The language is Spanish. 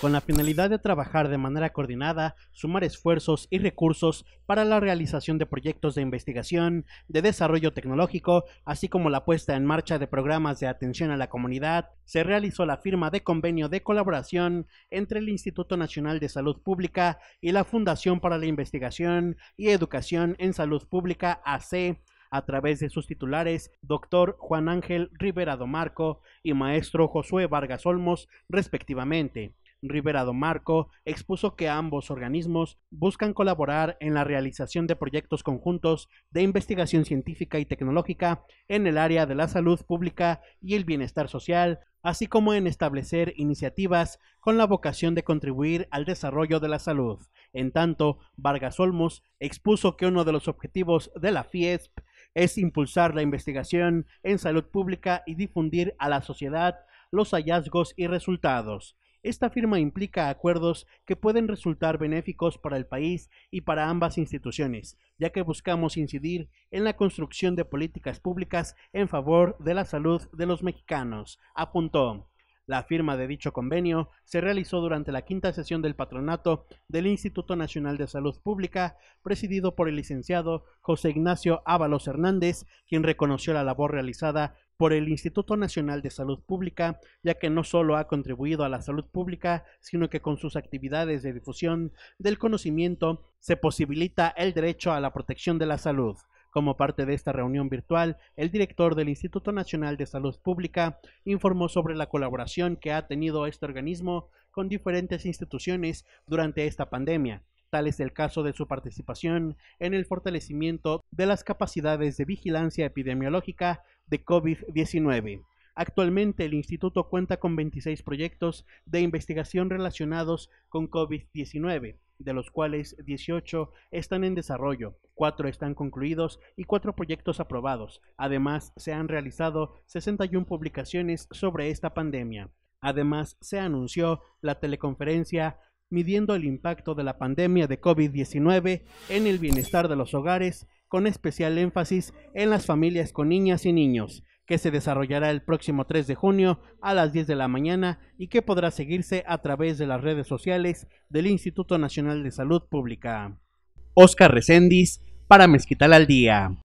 con la finalidad de trabajar de manera coordinada, sumar esfuerzos y recursos para la realización de proyectos de investigación, de desarrollo tecnológico, así como la puesta en marcha de programas de atención a la comunidad, se realizó la firma de convenio de colaboración entre el Instituto Nacional de Salud Pública y la Fundación para la Investigación y Educación en Salud Pública, AC, a través de sus titulares, doctor Juan Ángel Rivera Domarco y maestro Josué Vargas Olmos, respectivamente. Rivera Marco expuso que ambos organismos buscan colaborar en la realización de proyectos conjuntos de investigación científica y tecnológica en el área de la salud pública y el bienestar social, así como en establecer iniciativas con la vocación de contribuir al desarrollo de la salud. En tanto, Vargas Olmos expuso que uno de los objetivos de la FIESP es impulsar la investigación en salud pública y difundir a la sociedad los hallazgos y resultados. Esta firma implica acuerdos que pueden resultar benéficos para el país y para ambas instituciones, ya que buscamos incidir en la construcción de políticas públicas en favor de la salud de los mexicanos, apuntó. La firma de dicho convenio se realizó durante la quinta sesión del patronato del Instituto Nacional de Salud Pública, presidido por el licenciado José Ignacio Ábalos Hernández, quien reconoció la labor realizada por el Instituto Nacional de Salud Pública, ya que no solo ha contribuido a la salud pública, sino que con sus actividades de difusión del conocimiento se posibilita el derecho a la protección de la salud. Como parte de esta reunión virtual, el director del Instituto Nacional de Salud Pública informó sobre la colaboración que ha tenido este organismo con diferentes instituciones durante esta pandemia. Tal es el caso de su participación en el fortalecimiento de las capacidades de vigilancia epidemiológica de COVID-19. Actualmente el instituto cuenta con 26 proyectos de investigación relacionados con COVID-19, de los cuales 18 están en desarrollo, 4 están concluidos y 4 proyectos aprobados. Además, se han realizado 61 publicaciones sobre esta pandemia. Además, se anunció la teleconferencia midiendo el impacto de la pandemia de COVID-19 en el bienestar de los hogares con especial énfasis en las familias con niñas y niños, que se desarrollará el próximo 3 de junio a las 10 de la mañana y que podrá seguirse a través de las redes sociales del Instituto Nacional de Salud Pública. Oscar Recendis para Mezquital al Día.